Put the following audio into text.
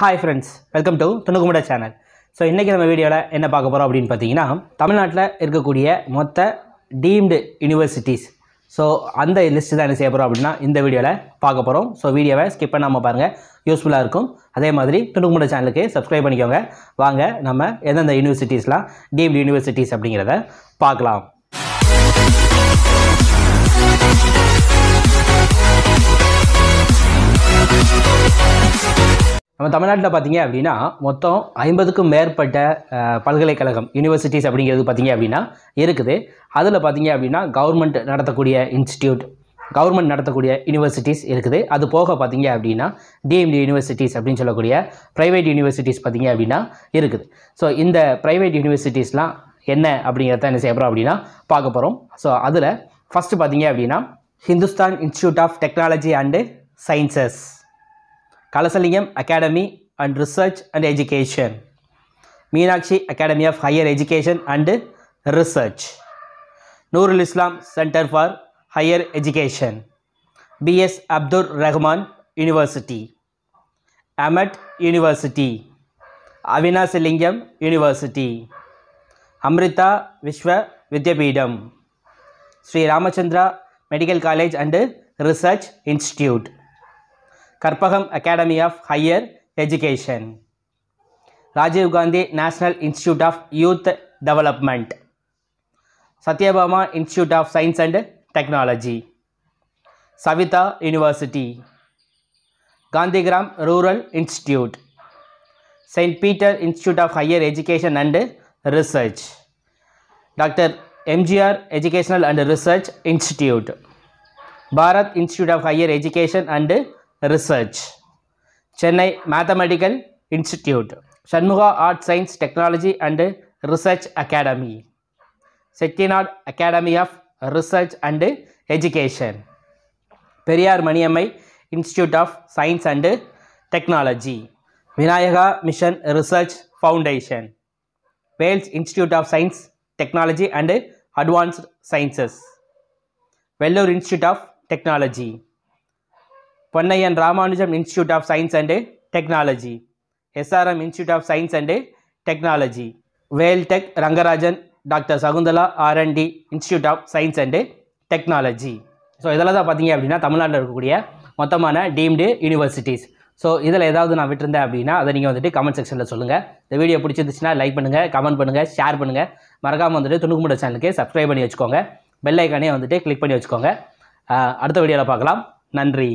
Hi friends welcome to துணுக்குமுட channel so இன்றைக்கி நம்ம வீடியோவில் என்ன பார்க்க போகிறோம் அப்படின்னு பார்த்தீங்கன்னா தமிழ்நாட்டில் இருக்கக்கூடிய மொத்த டீம்டு யூனிவர்சிட்டிஸ் ஸோ அந்த லிஸ்ட்டு தான் என்ன செய்ய போகிறோம் அப்படின்னா இந்த வீடியோவில் பார்க்க போகிறோம் ஸோ வீடியோவை ஸ்கிப் பண்ணாமல் பாருங்கள் யூஸ்ஃபுல்லாக இருக்கும் அதே மாதிரி துணுக்குமுட சேனலுக்கு சப்ஸ்கிரைப் பண்ணிக்கோங்க வாங்க நம்ம எந்தெந்த யூனிவர்சிட்டிஸ்லாம் டீம்டு யூனிவர்சிட்டிஸ் அப்படிங்கிறத பார்க்கலாம் நம்ம தமிழ்நாட்டில் பார்த்தீங்க அப்படின்னா மொத்தம் ஐம்பதுக்கும் மேற்பட்ட பல்கலைக்கழகம் யூனிவர்சிட்டிஸ் அப்படிங்கிறது பார்த்தீங்க அப்படின்னா இருக்குது அதில் பார்த்தீங்க அப்படின்னா கவர்மெண்ட் நடத்தக்கூடிய இன்ஸ்டியூட் கவர்மெண்ட் நடத்தக்கூடிய யூனிவர்சிட்டிஸ் இருக்குது அது போக பார்த்தீங்க அப்படின்னா டிஎம்டி யூனிவர்சிட்டிஸ் அப்படின்னு சொல்லக்கூடிய ப்ரைவேட் யூனிவர்சிட்டிஸ் பார்த்தீங்க அப்படின்னா இருக்குது ஸோ இந்த ப்ரைவேட் யூனிவர்சிட்டிஸ்லாம் என்ன அப்படிங்கிறத என்ன செய்யப்போம் அப்படின்னா பார்க்க போகிறோம் ஸோ அதில் ஃபஸ்ட்டு பார்த்தீங்க அப்படின்னா Hindustan institute of technology and sciences Kalasalingam academy and research and education Meenakshi academy of higher education and research Noorul Islam centre for higher education B S Abdul Rahman university AMET university Avinashilingam university Amrita Vishwa Vidyapeetham Sri Ramachandra medical college and research institute Karpagam Academy of Higher Education, Rajiv Gandhi National Institute of Youth Development, Satyabama Institute of Science and Technology, Savita University, Gandhigram Rural Institute, St. Peter Institute of Higher Education and Research, Dr. MGR Educational and Research Institute, Bharat Institute of Higher Education and research Chennai mathematical institute Shanmugha art science technology and research academy Chettinad academy of research and education Periyar Maniammai institute of science and technology Vinayaka mission research foundation Vels institute of science technology and advanced sciences Vellore institute of technology Ponnaiyan Ramanujam institute of science and technology SRM institute of science and technology Veltech Rangarajan doctor Sakunthala R and D institute of science and technology so இதெல்லாம் தான் பார்த்தீங்க அப்படின்னா தமிழ்நாட்டில் இருக்கக்கூடிய மொத்தமான deemed universities so இதில் ஏதாவது நான் விட்டுருந்தேன் அப்படின்னா அதை நீங்கள் வந்துட்டு கமெண்ட் செக்ஷனில் சொல்லுங்கள் இந்த வீடியோ பிடிச்சிருந்துச்சுன்னா லைக் பண்ணுங்கள் கமெண்ட் பண்ணுங்கள் ஷேர் பண்ணுங்கள் மறக்காமல் வந்துட்டு துணுக்குமுட சேனலுக்கு சப்ஸ்கிரைப் பண்ணி வச்சுக்கோங்க பெல் ஐக்கானே வந்துட்டு கிளிக் பண்ணி வச்சுக்கோங்க அடுத்த வீடியோவில் பார்க்கலாம் நன்றி